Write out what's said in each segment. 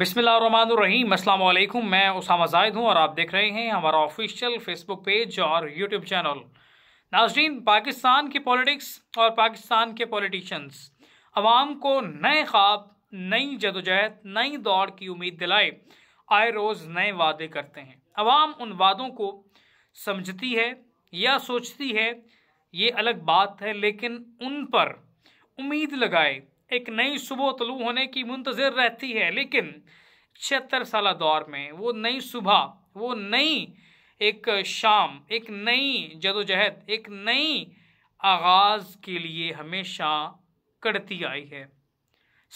बिसमीम अल्लाम मैं उसामा जायद हूँ और आप देख रहे हैं हमारा ऑफिशियल फेसबुक पेज और यूट्यूब चैनल नाजरीन पाकिस्तान की पॉलिटिक्स और पाकिस्तान के पॉलिटिशन्स आवाम को नए ख्वाब नई जदोजहद नई दौड़ की उम्मीद दिलाए आए रोज़ नए वादे करते हैं आवाम उन वादों को समझती है या सोचती है ये अलग बात है लेकिन उन पर उम्मीद लगाए एक नई सुबह तलू होने की मुंतज़र रहती है लेकिन छिहत्तर साल दौर में वो नई सुबह वो नई एक शाम एक नई जदोजहद एक नई आगाज़ के लिए हमेशा कड़ती आई है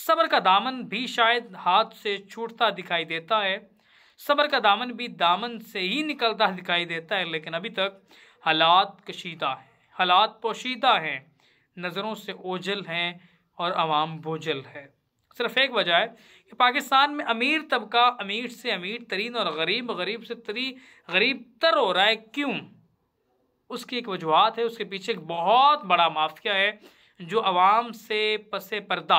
सब्र का दामन भी शायद हाथ से छूटता दिखाई देता है सब्र का दामन भी दामन से ही निकलता दिखाई देता है लेकिन अभी तक हालात कशीदा हैं हालात पोशीदा हैं नज़रों से ओझल हैं और आवाम बोझल है सिर्फ एक वजह है कि पाकिस्तान में अमीर तबका अमीर से अमीर तरीन और गरीब गरीब से तरी गरीब तर हो रहा है क्यों उसकी एक वजूहत है उसके पीछे एक बहुत बड़ा माफिया है जो आवाम से पस पर्दा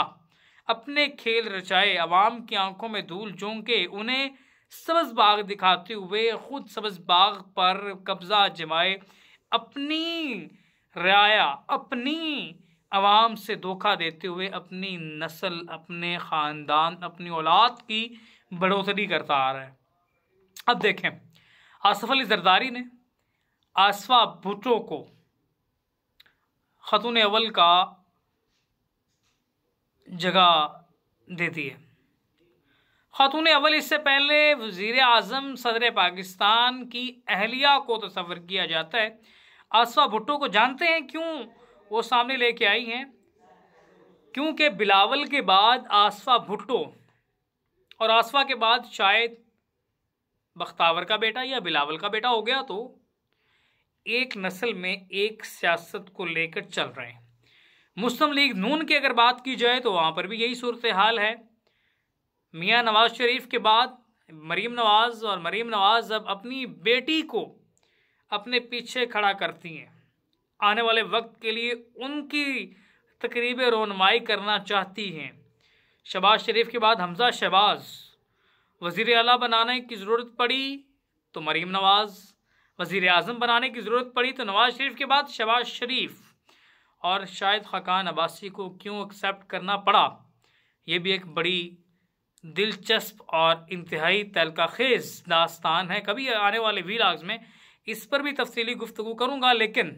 अपने खेल रचाए आवाम की आंखों में धूल झोंके उन्हें सब्ज़ बाग दिखाते हुए ख़ुद सब्ज़ बाग पर कब्ज़ा जमाए अपनी राया अपनी आवाम से धोखा देते हुए अपनी नस्ल अपने ख़ानदान अपनी औलाद की बढ़ोतरी करता आ रहा है अब देखें आसफ़ अली जरदारी ने आसफ़ा भुटो को ख़तून अवल का जगह दे दी है खातून अवल इससे पहले वज़ी अजम सदर पाकिस्तान की अहलिया को तस्वर किया जाता है आसवा भुट्टो को जानते हैं क्यों वो सामने लेके आई हैं क्योंकि बिलावल के बाद आसफा भुट्टो और आसफा के बाद शायद बख्तावर का बेटा या बिलावल का बेटा हो गया तो एक नस्ल में एक सियासत को लेकर चल रहे हैं मुस्लिम लीग नून की अगर बात की जाए तो वहाँ पर भी यही सूरत हाल है मियाँ नवाज़ शरीफ के बाद मरीम नवाज़ और मरीम नवाज़ अब अपनी बेटी को अपने पीछे खड़ा करती हैं आने वाले वक्त के लिए उनकी तकरीब रोनमाई करना चाहती हैं शबाज शरीफ के बाद हमजा शहबाज वज़ी अला बनाने की ज़रूरत पड़ी तो मरीम नवाज़ वज़ी अजम बनाने की ज़रूरत पड़ी तो नवाज़ शरीफ के बाद शबाज शरीफ और शायद ख़ाकान अब्बासी को क्यों एक्सेप्ट करना पड़ा ये भी एक बड़ी दिलचस्प और इंतहाई तलका खेज दास्तान है कभी आने वाले वीलाग्स में इस पर भी तफसली गुफ्तु करूँगा लेकिन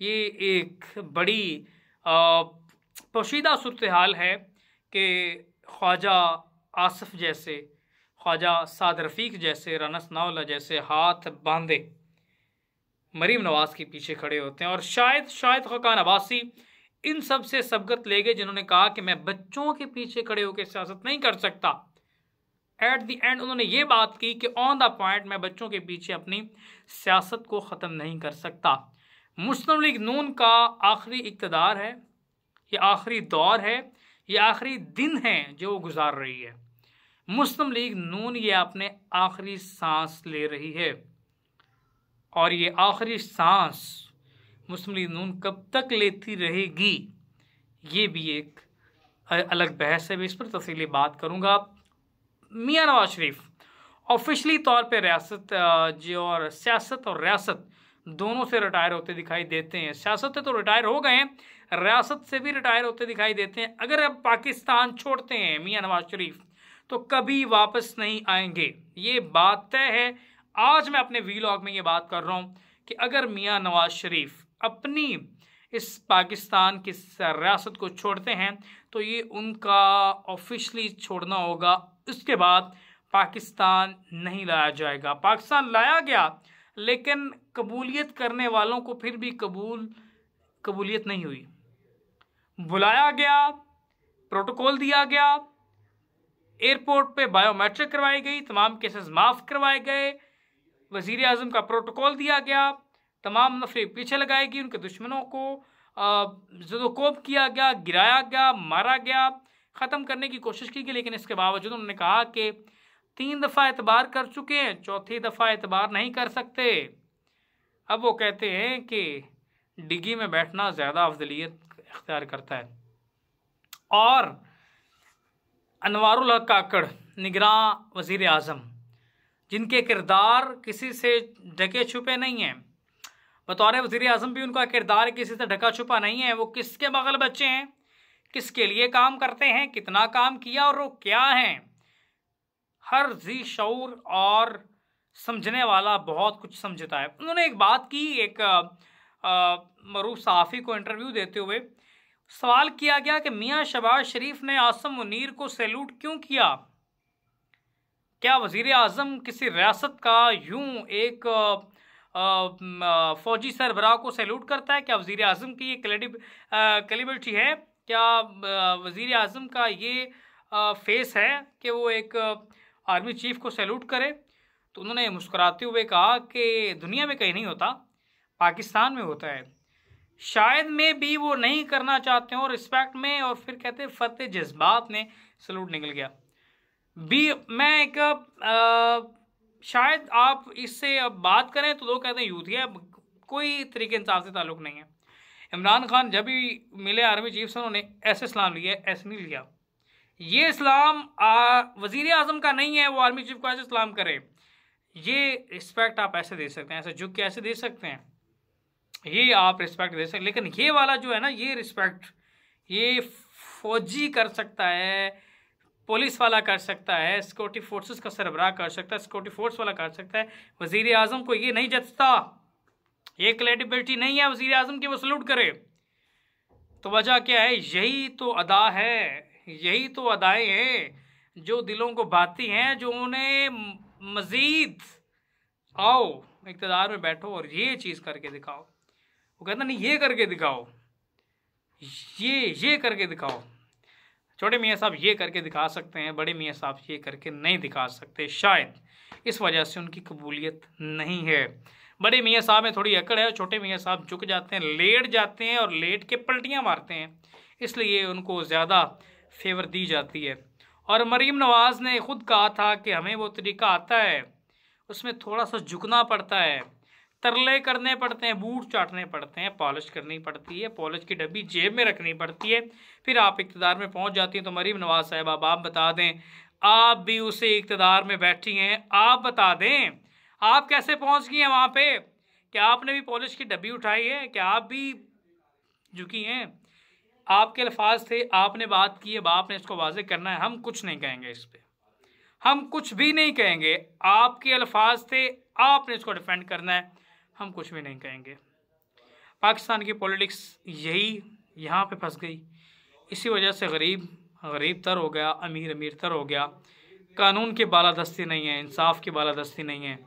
ये एक बड़ी पोशीदा सूरत हाल है कि ख्वाजा आसफ़ जैसे ख्वाजा साद रफ़ीक जैसे रनस नावला जैसे हाथ बांधे मरीम नवाज़ के पीछे खड़े होते हैं और शायद शायद खकान अबासी इन सब से सबकत ले गए जिन्होंने कहा कि मैं बच्चों के पीछे खड़े होकर सियासत नहीं कर सकता एट दी एंड उन्होंने ये बात की कि ऑन द पॉइंट मैं बच्चों के पीछे अपनी सियासत को ख़त्म नहीं कर सकता मुस्लिम लीग नून का आखिरी इकतदार है ये आखिरी दौर है ये आखिरी दिन है जो वो गुजार रही है मुस्लिम लीग नून ये अपने आखिरी सांस ले रही है और ये आखिरी सांस मुस्लिम लीग नून कब तक लेती रहेगी ये भी एक अलग बहस है मैं इस पर तफ़ी बात करूँगा मियाँ नवाज शरीफ ऑफिशली तौर पे रियासत जो और सियासत और रियासत दोनों से रिटायर होते दिखाई देते हैं सियासत से तो रिटायर हो गए रियासत से भी रिटायर होते दिखाई देते हैं अगर अब पाकिस्तान छोड़ते हैं मियाँ नवाज शरीफ तो कभी वापस नहीं आएंगे ये बात तय है आज मैं अपने वीलॉग में ये बात कर रहा हूँ कि अगर मियाँ नवाज शरीफ अपनी इस पाकिस्तान की रियासत को छोड़ते हैं तो ये उनका ऑफिशली छोड़ना होगा उसके बाद पाकिस्तान नहीं लाया जाएगा पाकिस्तान लाया गया लेकिन कबूलियत करने वालों को फिर भी कबूल कबूलियत नहीं हुई बुलाया गया प्रोटोकॉल दिया गया एयरपोर्ट पे बायोमेट्रिक करवाई गई तमाम केसेस माफ़ करवाए गए वज़ी अजम का प्रोटोकॉल दिया गया तमाम नफरे पीछे लगाई गई उनके दुश्मनों को जदोकोब किया गया गिराया गया मारा गया ख़त्म करने की कोशिश की गई लेकिन इसके बावजूद उन्होंने कहा कि तीन दफ़ा एतबार कर चुके हैं चौथी दफ़ा एतबार नहीं कर सकते अब वो कहते हैं कि डिगी में बैठना ज़्यादा अफजलियत इख्तियार करता है और अनवारुल काकड़ निगरां वज़ी अजम जिनके किरदार किसी से ढके छुपे नहीं हैं बतौर वज़ी अजम भी उनका किरदार किसी से ढका छुपा नहीं है वो किसके बगल बच्चे हैं किसके लिए काम करते हैं कितना काम किया और वो क्या हैं हर जी शौर और समझने वाला बहुत कुछ समझता है उन्होंने एक बात की एक मरूफ साफ़ी को इंटरव्यू देते हुए सवाल किया गया कि मियाँ शबाज शरीफ ने आसम मुनीर को सैल्यूट क्यों किया क्या वज़ी अजम किसी रियासत का यूं एक फ़ौजी सरबराह को सैल्यूट करता है क्या वज़ी अजम की ये क्लेडिब क्लेबिलिटी है क्या वज़ी अजम का ये फेस है कि वो एक आर्मी चीफ को सैल्यूट करे तो उन्होंने मुस्कुराते हुए कहा कि दुनिया में कहीं नहीं होता पाकिस्तान में होता है शायद में भी वो नहीं करना चाहते हो रिस्पेक्ट में और फिर कहते फतेह जज्बात में सलूट निकल गया बी मैं एक आ, शायद आप इससे अब बात करें तो लोग कहते हैं यूथ है कोई तरीके इंसाफ से ताल्लुक नहीं है इमरान खान जब भी मिले आर्मी चीफ से उन्होंने ऐसे सलाम लिया ऐसे नहीं लिया ये इस्लाम वजीर अजम का नहीं है वो आर्मी चीफ को ऐसे इस्लाम करे ये रिस्पेक्ट आप ऐसे दे सकते हैं ऐसे झुक के ऐसे दे सकते हैं ये आप रिस्पेक्ट दे सकते लेकिन ये वाला जो है ना ये रिस्पेक्ट ये फौजी कर सकता है पुलिस वाला कर सकता है सिक्योरिटी फोर्सेस का सरबराह कर सकता है सिक्योरिटी फोर्स वाला कर सकता है वजीर अजम को ये नहीं जचता ये क्रेडिबिलिटी नहीं है वजीर अजम की वो सल्यूट करे तो वजह क्या है यही तो अदा है यही तो अदाएँ हैं जो दिलों को भाती हैं जो उन्हें मज़ीद आओ इकतदार में बैठो और ये चीज़ करके दिखाओ वो कहता नहीं ये करके दिखाओ ये ये करके दिखाओ छोटे मियाँ साहब ये करके दिखा सकते हैं बड़े मियाँ साहब ये करके नहीं दिखा सकते शायद इस वजह से उनकी कबूलियत नहीं है बड़े मियाँ साहब में थोड़ी अकड़ है और छोटे मियाँ साहब झुक जाते हैं लेट जाते हैं और लेट के पलटियाँ मारते हैं इसलिए उनको ज़्यादा फेवर दी जाती है और मरीम नवाज़ ने खुद कहा था कि हमें वो तरीका आता है उसमें थोड़ा सा झुकना पड़ता है तरले करने पड़ते हैं बूट चाटने पड़ते हैं पॉलिश करनी पड़ती है पॉलिश की डब्बी जेब में रखनी पड़ती है फिर आप इकतदार में पहुंच जाती हैं तो मरीम नवाज साहब आप आप बता दें आप भी उसे इकतदार में बैठी हैं आप बता दें आप कैसे पहुंच गई हैं वहाँ पे क्या आपने भी पॉलिश की डब्बी उठाई है क्या आप भी झुकी हैं आपके अल्फाज थे आपने बात की है आपने इसको वाजे करना है हम कुछ नहीं कहेंगे इस पर हम कुछ भी नहीं कहेंगे आपके अल्फाज थे आपने इसको डिफेंड करना है हम कुछ भी नहीं कहेंगे पाकिस्तान की पॉलिटिक्स यही यहाँ पे फंस गई इसी वजह से गरीब गरीब तर हो गया अमीर अमीर तर हो गया कानून की बालादस्ती नहीं है इंसाफ की बालादस्ती नहीं है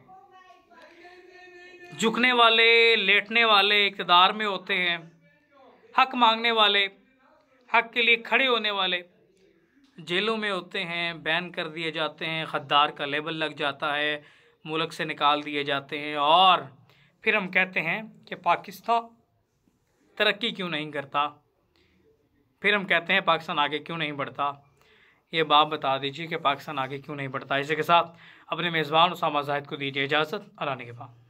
झुकने वाले लेटने वाले इकतदार में होते हैं हक मांगने वाले हक के लिए खड़े होने वाले जेलों में होते हैं बैन कर दिए जाते हैं खद्दार का लेबल लग जाता है मुल्क से निकाल दिए जाते हैं और फिर हम कहते हैं कि पाकिस्तान तरक्की क्यों नहीं करता फिर हम कहते हैं पाकिस्तान आगे क्यों नहीं बढ़ता ये बात बता दीजिए कि पाकिस्तान आगे क्यों नहीं बढ़ता इसी के साथ अपने मेज़बान उसामा जाहिद को दीजिए इजाज़त अलाने के बाद